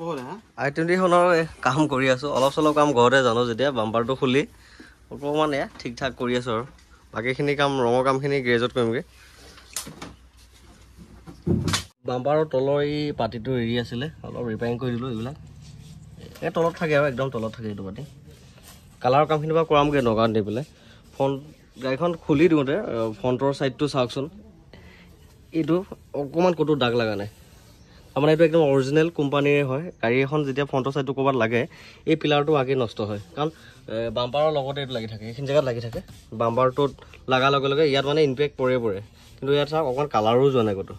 আই twenty খনৰ কাম কৰি আছো অলপ চলপ কাম ঘৰতে জানো যেতিয়া বাম্পাৰটো খুলি অকণমান এয়া ঠিক ঠাক কৰি আছো আৰু বাকীখিনি কাম ৰঙৰ কামখিনি গ্ৰেজত কৰিমগৈ বাম্পাৰৰ তলৰ এই পাতিটো এৰি আছিলে অলপ ৰিপেয়াৰিং কৰি দিলোঁ এইবিলাক এই তলত থাকে আৰু একদম তলত থাকে এইটো পাতি কালাৰৰ কামখিনি বাৰু কৰামগৈ নগাঁৱত দি পেলাই ফ্ৰণ্ট গাড়ীখন খুলি দিওঁতে ফ্ৰণ্টৰ ছাইডটো চাওকচোন এইটো অকণমান ক'তো দাগ লগা নাই আমাৰ এইটো একদম অৰিজিনেল কোম্পানীৰে হয় গাড়ী এখন যেতিয়া ফ্ৰণ্টৰ ছাইডটো ক'ৰবাত লাগে এই পিলাৰটো আগেই নষ্ট হয় কাৰণ বাম্পাৰৰ লগতে এইটো লাগি থাকে এইখিনি জেগাত লাগি থাকে বাম্পাৰটোত লগাৰ লগে লগে ইয়াত মানে ইম্পেক্ট পৰে পৰে কিন্তু ইয়াত চাওক অকণমান কালাৰো যোৱা নাই ক'তো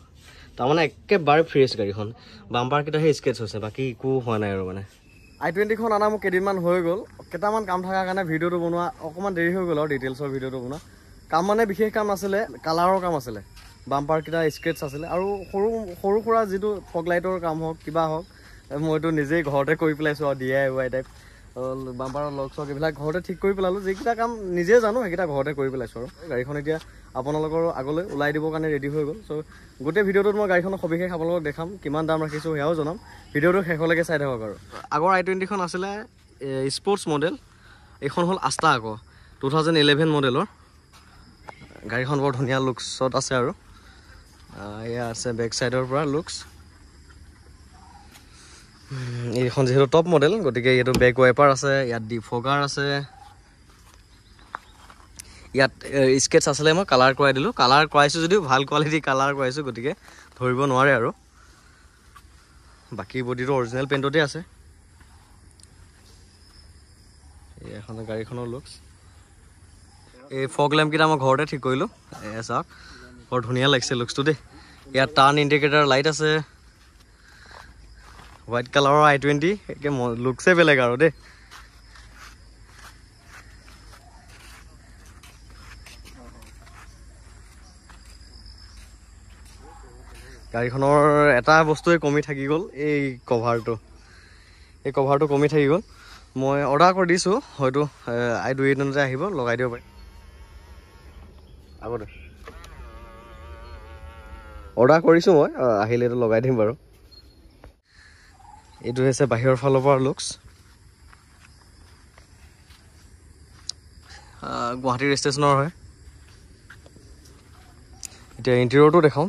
তাৰমানে একেবাৰে ফ্ৰেছ গাড়ীখন বাম্পাৰকেইটাহে স্কেটছ হৈছে বাকী একো হোৱা নাই আৰু মানে আই টুৱেণ্টিখন অনা মোৰ কেইদিনমান হৈ গ'ল কেইটামান কাম থকাৰ কাৰণে ভিডিঅ'টো বনোৱা অকণমান দেৰি হৈ গ'ল আৰু ডিটেইলছৰ ভিডিঅ'টো বনোৱা কাম মানে বিশেষ কাম নাছিলে কালাৰৰ কাম আছিলে বাম্পাৰকেইটা স্ক্ৰেচ আছিলে আৰু সৰু সৰু সুৰা যিটো লাইটৰ কাম হওক কিবা হওক মইতো নিজেই ঘৰতে কৰি পেলাইছোঁ আৰু ডি আই ৱাই টাইপ বাম্পাৰৰ লগ চগ এইবিলাক ঘৰতে ঠিক কৰি পেলালোঁ যিকেইটা কাম নিজে জানো সেইকেইটা ঘৰতে কৰি পেলাইছোঁ আৰু গাড়ীখন এতিয়া আপোনালোকৰ আগলৈ ওলাই দিবৰ কাৰণে ৰেডি হৈ গ'ল চ' গোটেই ভিডিঅ'টোত মই গাড়ীখনৰ সবিশেষ আপোনালোকক দেখাম কিমান দাম ৰাখিছোঁ সেয়াও জনাম ভিডিঅ'টো শেষলৈকে চাই থাকক আৰু আগৰ আই টুৱেণ্টিখন আছিলে স্পৰ্টছ মডেল এইখন হ'ল আস্তা আকৌ টু থাউজেণ্ড ইলেভেন মডেলৰ গাড়ীখন বৰ ধুনীয়া লুকছত আছে আৰু ইয়াৰ আছে বেক চাইডৰ পৰা লুকছ এইখন যিহেতু টপ মডেল গতিকে এইটো বেক ৱাইপাৰ আছে ইয়াত ডিফগাৰ আছে ইয়াত স্কেটছ আছিলে মই কালাৰ কৰাই দিলোঁ কালাৰ কৰাইছোঁ যদিও ভাল কোৱালিটি কালাৰ কৰাইছোঁ গতিকে ধৰিব নোৱাৰে আৰু বাকী বডিটো অৰিজিনেল পেণ্টতে আছে এখন গাড়ীখনৰ লুকছ এই ফগ লেম্পকেইটা মই ঘৰতে ঠিক কৰিলোঁ এ চাওক বৰ ধুনীয়া লাগিছে লুকচটো দেই ইয়াত টাৰ্ণ ইণ্ডিকেটাৰ লাইট আছে হোৱাইট কালাৰৰ আই টুৱেণ্টি একে লুকছে বেলেগ আৰু দেই গাড়ীখনৰ এটা বস্তুৱে কমি থাকি গ'ল এই কভাৰটো এই কভাৰটো কমি থাকি গ'ল মই অৰ্ডাৰ কৰি দিছোঁ হয়তো আই দুই এদিনতে আহিব লগাই দিব পাৰি আগতে অৰ্ডাৰ কৰিছোঁ মই আহিলে এইটো লগাই দিম বাৰু এইটো হৈছে বাহিৰৰ ফালৰ পৰা লুকছ গুৱাহাটীৰ ষ্টেচনৰ হয় এতিয়া ইণ্টেৰিয়ৰটো দেখাওঁ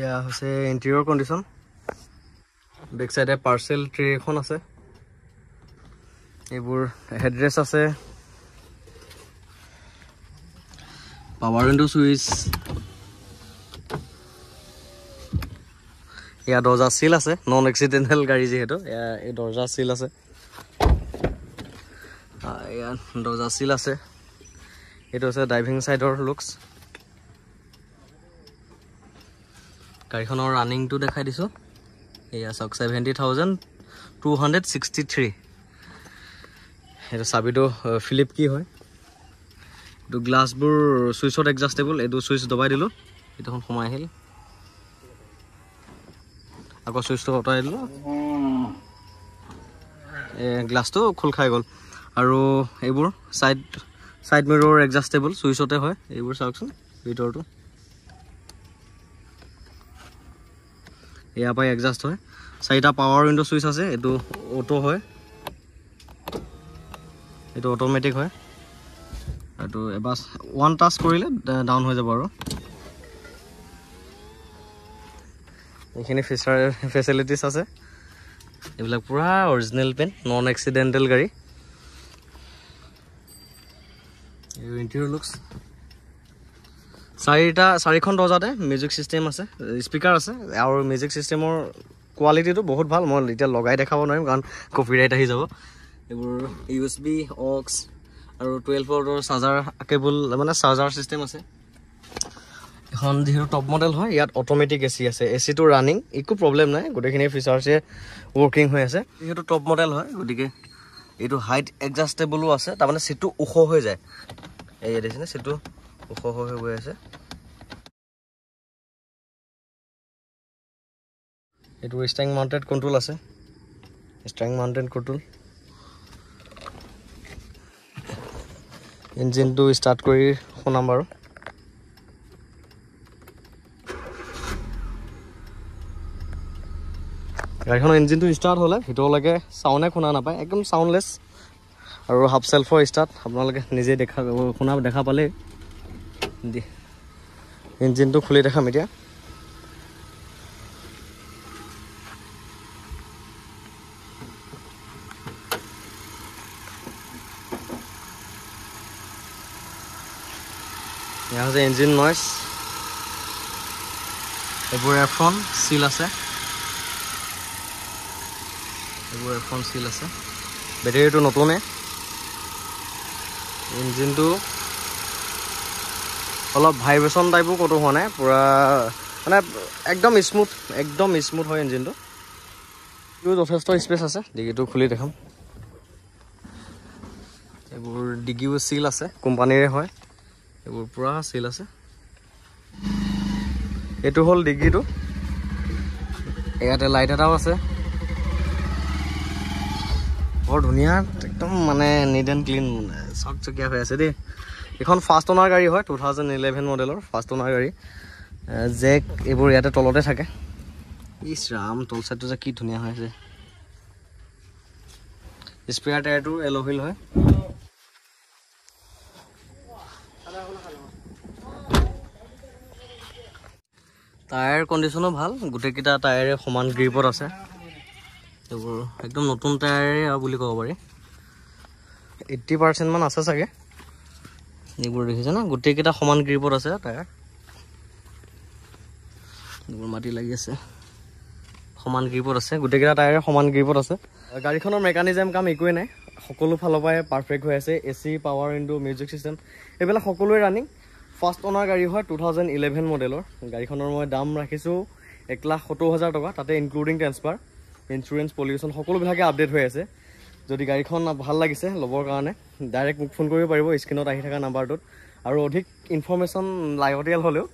এয়া হৈছে ইণ্টেৰিয়ৰ কণ্ডিশ্যন বেক চাইডে পাৰ্চেল ট্ৰে এখন আছে এইবোৰ হেডড্ৰেছ আছে পাৱাৰ উইণ্ড' ছুইচ ইয়াৰ দৰ্জা চিল আছে নন এক্সিডেণ্টেল গাড়ী যিহেতু এই দৰ্জা চিল আছে ইয়াত দৰ্জা চিল আছে এইটো আছে ড্ৰাইভিং চাইডৰ লুকছ গাড়ীখনৰ ৰানিংটো দেখাই দিছোঁ এয়া চাওক seventy thousand two hundred sixty three এইটো চাবিটো ফিলিপ কি হয় এইটো গ্লাছবোৰ ছুইচত এডজাষ্টেবল এইটো ছুইচ দবাই দিলোঁ সেইটোখন সোমাই আহিল আকৌ চুইচটো অটাই দিলোঁ গ্লাছটো খোল খাই গ'ল আৰু এইবোৰ ছাইড ছাইড মিৰৰ এডজাষ্টেবল চুইচতে হয় এইবোৰ চাওকচোন ভিতৰটো ইয়াৰ পৰাই এডজাষ্ট হয় চাৰিটা পাৱাৰ উইণ্ড' চুইচ আছে এইটো অ'টো হয় এইটো অট'মেটিক হয় এইটো এবাৰ ওৱান টাচ কৰিলে ডাউন হৈ যাব আৰু এইখিনি ফিচাৰ ফেচিলিটিছ আছে এইবিলাক পূৰা অৰিজিনেল পেন নন এক্সিডেণ্টেল গাড়ী ইণ্টিৰিয়ৰ লুকছ চাৰিটা চাৰিখন দৰ্জাতে মিউজিক ছিষ্টেম আছে স্পীকাৰ আছে আৰু মিউজিক ছিষ্টেমৰ কোৱালিটিটো বহুত ভাল মই এতিয়া লগাই দেখাব নোৱাৰিম কাৰণ কপি ৰাইট আহি যাব এইবোৰ ইউচ বি অক্স আৰু টুৱেলভৰ চাৰ্জাৰ কেবুল মানে চাৰ্জাৰ ছিষ্টেম আছে এখন যিহেতু টপ মডেল হয় ইয়াত অট'মেটিক এ চি আছে এ চিটো ৰানিং একো প্ৰব্লেম নাই গোটেইখিনি ফিচাৰ্ছে ৱৰ্কিং হৈ আছে যিহেতু টপ মডেল হয় গতিকে এইটো হাইট এডজাষ্টেবলো আছে তাৰমানে চিটটো ওখ হৈ যায় এই ইয়াত চিটটো ওখ হৈ গৈ আছে এইটো ষ্ট্ৰেং মাউণ্টেড কণ্ট্ৰল আছে ষ্ট্ৰেং মাউণ্টেড কণ্ট্ৰল ইঞ্জিনটো ষ্টাৰ্ট কৰি শুনাম বাৰু গাড়ীখনৰ ইঞ্জিনটো ষ্টাৰ্ট হ'লে ভিতৰলৈকে চাউণ্ডে শুনা নাপায় একদম চাউণ্ডলেছ আৰু হাফ চেল্ফৰ ষ্টাৰ্ট আপোনালোকে নিজে দেখা শুনা দেখা পালেই ইঞ্জিনটো খুলি দেখাম এতিয়া ইয়াৰ হৈছে ইঞ্জিন নইজ এইবোৰ এফ ওৱান চিল আছে এইবোৰ এখন চিল আছে বেটেৰীটো নতুনে ইঞ্জিনটো অলপ ভাইব্ৰেশ্যন টাইপো ক'তো হোৱা নাই পূৰা মানে একদম স্মুথ একদম স্মুথ হয় ইঞ্জিনটো এইটো যথেষ্ট স্পেচ আছে ডিগিটো খুলি দেখাম এইবোৰ ডিগিও চিল আছে কোম্পানীৰে হয় এইবোৰ পূৰা চিল আছে এইটো হ'ল ডিগিটো ইয়াতে লাইট এটাও আছে বৰ ধুনীয়া একদম মানে নিট এণ্ড ক্লিন মানে চকচকীয়া হৈ আছে দেই এইখন ফাৰ্ষ্ট অনাৰ গাড়ী হয় টু থাউজেণ্ড ইলেভেন মডেলৰ ফাৰ্ষ্ট অনাৰ গাড়ী জেক এইবোৰ ইয়াতে তলতে থাকে ইছ ৰাম তল চাইডটো যে কি ধুনীয়া হৈ আছে স্পেয়াৰ টায়াৰটো এল'ভিল হয় টায়াৰ কণ্ডিশ্যনো ভাল গোটেইকেইটা টায়াৰে সমান গ্ৰীপত আছে এইবোৰ একদম নতুন টায়াৰে আৰু বুলি ক'ব পাৰি এইটি পাৰ্চেণ্টমান আছে চাগে এইবোৰ দেখিছে ন গোটেইকেইটা সমান গ্ৰীপত আছে টায়াৰ এইবোৰ মাটি লাগি আছে সমান গ্ৰীপত আছে গোটেইকেইটা টায়াৰে সমান গ্ৰীপত আছে গাড়ীখনৰ মেকানিজম কাম একোৱেই নাই সকলো ফালৰ পৰাই পাৰফেক্ট হৈ আছে A C power window music system এইবিলাক সকলোৱে ৰানিং ফাৰ্ষ্ট অনাৰ গাড়ী হয় টু থাউজেণ্ড ইলেভেন মডেলৰ গাড়ীখনৰ মই দাম ৰাখিছোঁ এক লাখ সত্তৰ হাজাৰ টকা তাতে ইনক্লুডিং ট্ৰেন্সফাৰ ইঞ্চুৰেঞ্চ পলিউশ্যন সকলোবিলাকে আপডেট হৈ আছে যদি গাড়ীখন ভাল লাগিছে ল'বৰ কাৰণে ডাইৰেক্ট মোক ফোন কৰিব পাৰিব স্ক্ৰীণত আহি থকা নাম্বাৰটোত আৰু অধিক ইনফৰ্মেশ্যন লাগতিয়াল হ'লেও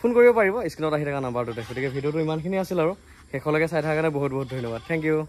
ফোন কৰিব পাৰিব স্ক্ৰীণত আহি থকা নাম্বাৰটোতে গতিকে ভিডিঅ'টো ইমানখিনি আছিল আৰু শেষলৈকে চাই থকাৰ কাৰণে বহুত বহুত ধন্যবাদ থেংক ইউ